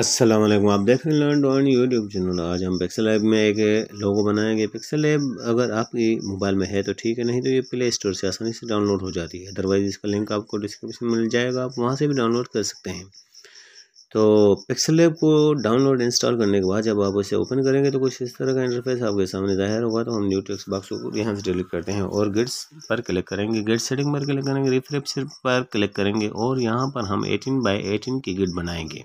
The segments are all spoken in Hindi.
अस्सलाम वालेकुम आप देख रहे हैं लर्न ऑन यूट्यूब चैनल आज हम पिक्सल ऐप में एक लोगो बनाएंगे पिक्सल ऐप अगर आपकी मोबाइल में है तो ठीक है नहीं तो ये प्ले स्टोर से आसानी से डाउनलोड हो जाती है अदरवाइज़ इसका लिंक आपको डिस्क्रिप्शन में मिल जाएगा आप वहाँ से भी डाउनलोड कर सकते हैं तो पिक्सल ऐप को डाउनलोड इंस्टॉल करने के बाद जब आप उसे ओपन करेंगे तो कुछ इस तरह का इंटरफेस आपके सामने जाहिर होगा तो हम न्यू टेक्स बॉक्स को यहाँ से डिलीट करते हैं और गिट्स पर क्लिक करेंगे गिट सेटिंग पर क्लिक करेंगे रिफ्रेप पर क्लिक करेंगे और यहाँ पर हम एटीन बाई एटीन की गिट बनाएंगे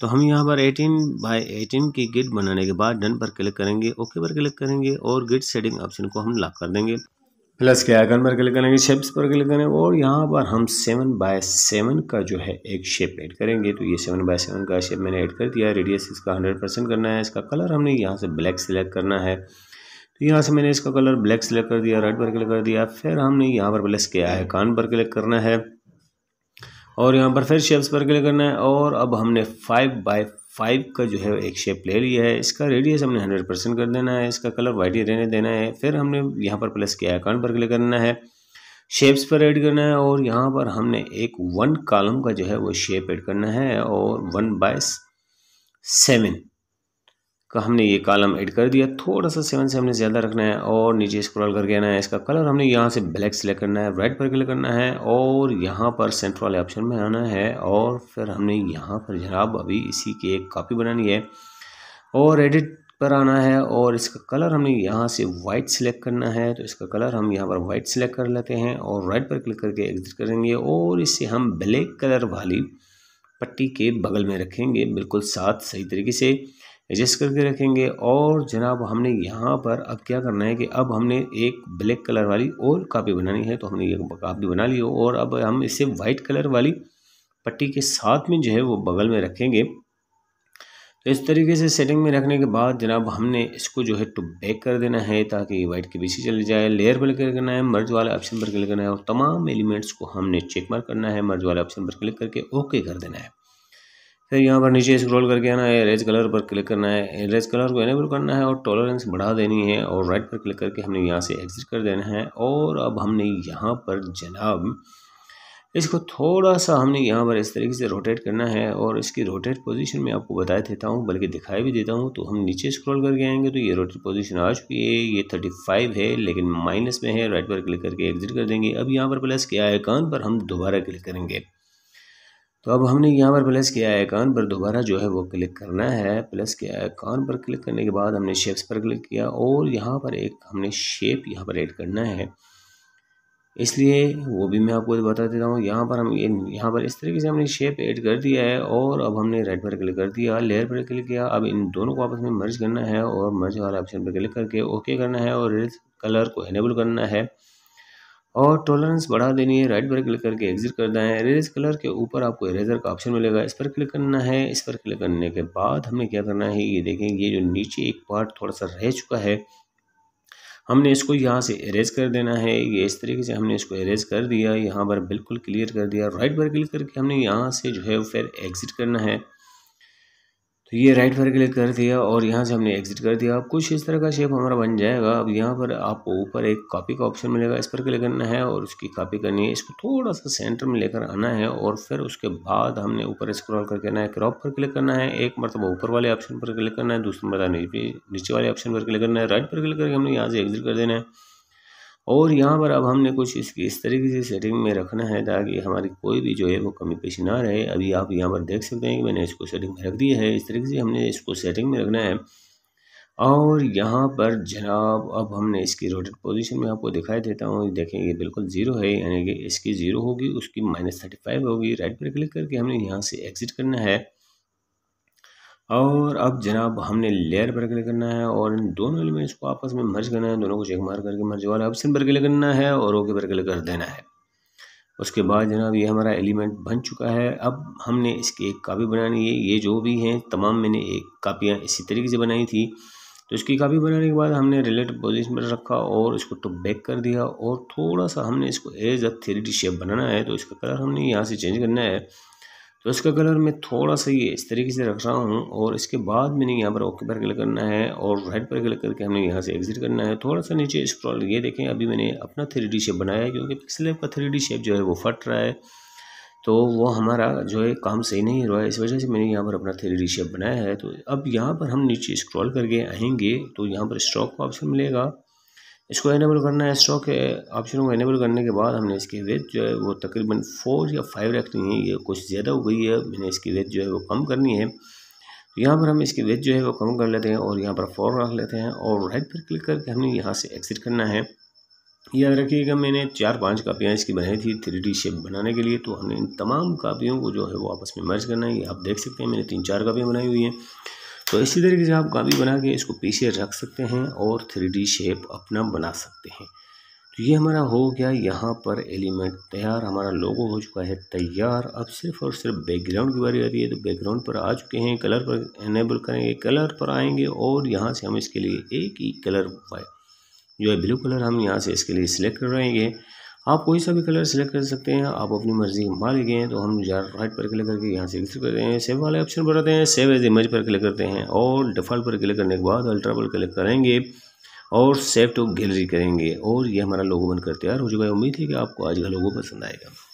तो हम यहाँ पर 18 बाय 18 की गिट बनाने के बाद डन पर क्लिक करेंगे ओके पर क्लिक करेंगे और गिट सेटिंग ऑप्शन को हम लॉक कर देंगे प्लस के आइकन पर क्लिक करेंगे शेप्स पर क्लिक करेंगे और यहाँ पर हम सेवन बाय सेवन का जो है एक शेप ऐड करेंगे तो ये सेवन बाय सेवन का शेप मैंने ऐड कर दिया रेडियस इसका हंड्रेड परसेंट करना है इसका कलर हमने यहाँ से ब्लैक सिलेक्ट करना है तो यहाँ से मैंने इसका कलर ब्लैक सेलेक्ट कर दिया रेड पर क्लिक कर दिया फिर हमने यहाँ पर प्लस के आइकान पर क्लिक करना है और यहाँ पर फिर शेप्स पर क्लिक करना है और अब हमने फाइव बाई फाइव का जो है एक शेप ले लिया है इसका रेडियस हमने हंड्रेड परसेंट कर देना है इसका कलर वाइट ही रहने देना है फिर हमने यहाँ पर प्लस के आइकॉन पर क्लिक करना है शेप्स पर ऐड करना है और यहाँ पर हमने एक वन कॉलम का जो है वो शेप ऐड करना है और वन बाय सेवन का हमने ये कॉलम ऐड कर दिया थोड़ा सा सेवन से हमने ज़्यादा रखना है और नीचे स्क्रॉल करके आना है इसका कलर हमने यहाँ से ब्लैक सेलेक्ट करना है रेड पर क्लिक करना है और यहाँ पर सेंटर वाले ऑप्शन में आना है और फिर हमने यहाँ पर जनाब अभी इसी की एक कॉपी बनानी है और एडिट पर आना है और इसका कलर हमने यहाँ से वाइट सिलेक्ट करना है तो इसका कलर हम यहाँ पर वाइट सिलेक्ट कर लेते हैं और रेड पर क्लिक करके एग्जिट करेंगे और इसे हम ब्लैक कलर वाली पट्टी के बगल में रखेंगे बिल्कुल साथ सही तरीके से एडजस्ट करके रखेंगे और जनाब हमने यहाँ पर अब क्या करना है कि अब हमने एक ब्लैक कलर वाली और कापी बनानी है तो हमने ये कापी बना ली और अब हम इसे वाइट कलर वाली पट्टी के साथ में जो है वो बगल में रखेंगे तो इस तरीके से सेटिंग में रखने के बाद जनाब हमने इसको जो है टू बैक कर देना है ताकि ये वाइट के पीछे चले जाए लेयर पर क्लिक करना है मर्ज वाले ऑप्शन पर क्लिक करना है और तमाम एलिमेंट्स को हमने चेक मार्क करना है मर्ज वाले ऑप्शन पर क्लिक करके ओके कर देना है फिर यहाँ पर नीचे स्क्रॉल करके आना है रेज कलर पर क्लिक करना है रेज कलर को एनेबल करना है और टॉलरेंस बढ़ा देनी है और राइट पर क्लिक करके हमने यहाँ से एग्जिट कर देना है और अब हमने यहाँ पर जनाब इसको थोड़ा सा हमने यहाँ पर इस तरीके से रोटेट करना है और इसकी रोटेट पोजीशन में आपको बता देता हूँ बल्कि दिखाई भी देता हूँ तो हम नीचे स्क्रॉल करके आएंगे तो ये रोटेट पोजीशन आ चुकी है ये थर्टी फाइव है लेकिन माइनस में है राइट पर क्लिक करके एग्जिट कर देंगे अब यहाँ पर प्लस के आइकॉन पर हम दोबारा क्लिक करेंगे तो अब हमने यहाँ पर प्लस के आइकॉन पर दोबारा जो है वो क्लिक करना है प्लस के आइकॉन पर क्लिक करने के बाद हमने शेप्स पर क्लिक किया और यहाँ पर एक हमने शेप यहाँ पर ऐड करना है इसलिए वो भी मैं आपको बता देता हूँ यहाँ पर हम ये यहाँ पर इस तरीके से हमने शेप ऐड कर दिया है और अब हमने रेड पर क्लिक कर दिया लेयर पर क्लिक किया अब इन दोनों को आपस में मर्ज करना है और मर्ज वाले ऑप्शन पर क्लिक करके ओके करना है और रेड कलर को इनेबल करना है और टॉलरेंस बढ़ा देनी है राइट पर क्लिक करके एग्जिट कर दें इरेज़ कलर के ऊपर आपको इरेजर का ऑप्शन मिलेगा इस पर क्लिक करना है इस पर क्लिक करने के बाद हमें क्या करना है ये देखें ये जो नीचे एक पार्ट थोड़ा सा रह चुका है हमने इसको यहाँ से इरेज कर देना है ये इस तरीके से हमने इसको इरेज कर दिया यहाँ पर बिल्कुल क्लियर कर दिया राइट पर क्लिक करके हमने यहाँ से जो है फिर एग्ज़िट करना है तो ये राइट पर क्लिक कर दिया और यहाँ से हमने एग्जिट कर दिया अब कुछ इस तरह का शेप हमारा बन जाएगा अब यहाँ पर आपको ऊपर एक कॉपी का ऑप्शन मिलेगा इस पर क्लिक करना है और उसकी कॉपी करनी है इसको थोड़ा सा सेंटर में लेकर आना है और फिर उसके बाद हमने ऊपर स्क्रॉल करके आना है क्रॉप पर क्लिक करना है एक मरतबा ऊपर वाले ऑप्शन पर क्लिक करना है दूसरी मरतबा नीचे वाले ऑप्शन पर क्लिक करना है राइट पर क्लिक करके हमने यहाँ से एग्जिट कर देना है और यहाँ पर अब हमने कुछ इसकी इस तरीके से सेटिंग में रखना है ताकि हमारी कोई भी जो है वो कमी पेशी ना रहे अभी आप यहाँ पर देख सकते हैं कि मैंने इसको सेटिंग में रख दिया है इस तरीके से हमने इसको सेटिंग में रखना है और यहाँ पर जनाब अब हमने इसकी रोटेट पोजीशन में आपको दिखाई देता हूँ देखें ये बिल्कुल ज़ीरो है यानी कि इसकी ज़ीरो होगी उसकी माइनस थर्टी फाइव होगी राइट पर क्लिक करके हमने यहाँ से एग्ज़िट करना है और अब जनाब हमने लेयर पर क्लिक करना है और इन दोनों एलिमेंट्स को आपस में मर्ज करना है दोनों को चेक मार करके मर्ज वाला ऑप्शन पर क्लिक करना है और ओके पर क्लिक कर देना है उसके बाद जनाब ये हमारा एलिमेंट बन चुका है अब हमने इसकी एक कापी बनानी है ये जो भी हैं तमाम मैंने एक कापियाँ इसी तरीके से बनाई थी तो इसकी कापी बनाने के बाद हमने रिलेटिव पोजिशन पर रखा और इसको टॉप बैक कर दिया और थोड़ा सा हमने इसको एज अ थ्री शेप बनाना है तो इसका कलर हमने यहाँ से चेंज करना है तो इसका कलर मैं थोड़ा सा ये इस तरीके से रख रहा हूँ और इसके बाद मैंने यहाँ पर ओके पर क्लिक करना है और राइट पर क्लिक करके हमें यहाँ से एग्जिट करना है थोड़ा सा नीचे स्क्रॉल ये देखें अभी मैंने अपना थ्री डी शेप बनाया है क्योंकि पिक्सल का थ्री शेप जो है वो फट रहा है तो वो हमारा जो है काम सही नहीं रहा है इस वजह से मैंने यहाँ पर अपना थ्री शेप बनाया है तो अब यहाँ पर हम नीचे स्क्रॉल करके आएंगे तो यहाँ पर स्ट्रॉक का ऑप्शन मिलेगा इसको इनेबल करना है स्टॉक के ऑप्शन को इनेबल करने के बाद हमने इसकी रेट जो है वो तकरीबन फोर या फाइव रख है ये कुछ ज़्यादा हो गई है मैंने इसकी वेथ जो है वो कम करनी है तो यहाँ पर हम इसकी वेज जो है वो कम कर लेते हैं और यहाँ पर फोर रख लेते हैं और राइट पर क्लिक करके हमने यहाँ से एक्सिट करना है याद रखिएगा मैंने चार पाँच कापियाँ इसकी बनाई थी थ्री डी शेप बनाने के लिए तो हमने इन तमाम कापियों को जो है वो आपस में मर्ज करना है ये आप देख सकते हैं मैंने तीन चार कापियाँ बनाई हुई हैं तो इसी तरीके से आप गाभी बना के इसको पीछे रख सकते हैं और थ्री शेप अपना बना सकते हैं तो ये हमारा हो गया यहाँ पर एलिमेंट तैयार हमारा लोगो हो चुका है तैयार अब सिर्फ और सिर्फ बैकग्राउंड की बारी आती है तो बैकग्राउंड पर आ चुके हैं कलर पर इनेबल करेंगे कलर पर आएंगे और यहाँ से हम इसके लिए एक ही कलर जो है ब्लू कलर हम यहाँ से इसके लिए सिलेक्ट करेंगे आप कोई सा भी कलर सेलेक्ट कर सकते हैं आप अपनी मर्ज़ी के मालिक हैं तो हम यार राइट पर क्लिक करके यहाँ से क्लिक करते हैं सेव वाले ऑप्शन पर आते हैं सेव एज इमेज पर क्लिक करते हैं और डिफ़ॉल्ट पर क्लिक करने के बाद अल्ट्रा पर क्लिक करेंगे और सेव टू गैलरी करेंगे और ये हमारा लोगो बनकर तैयार हो चुका है उम्मीद है कि आपको आज का लोगो पसंद आएगा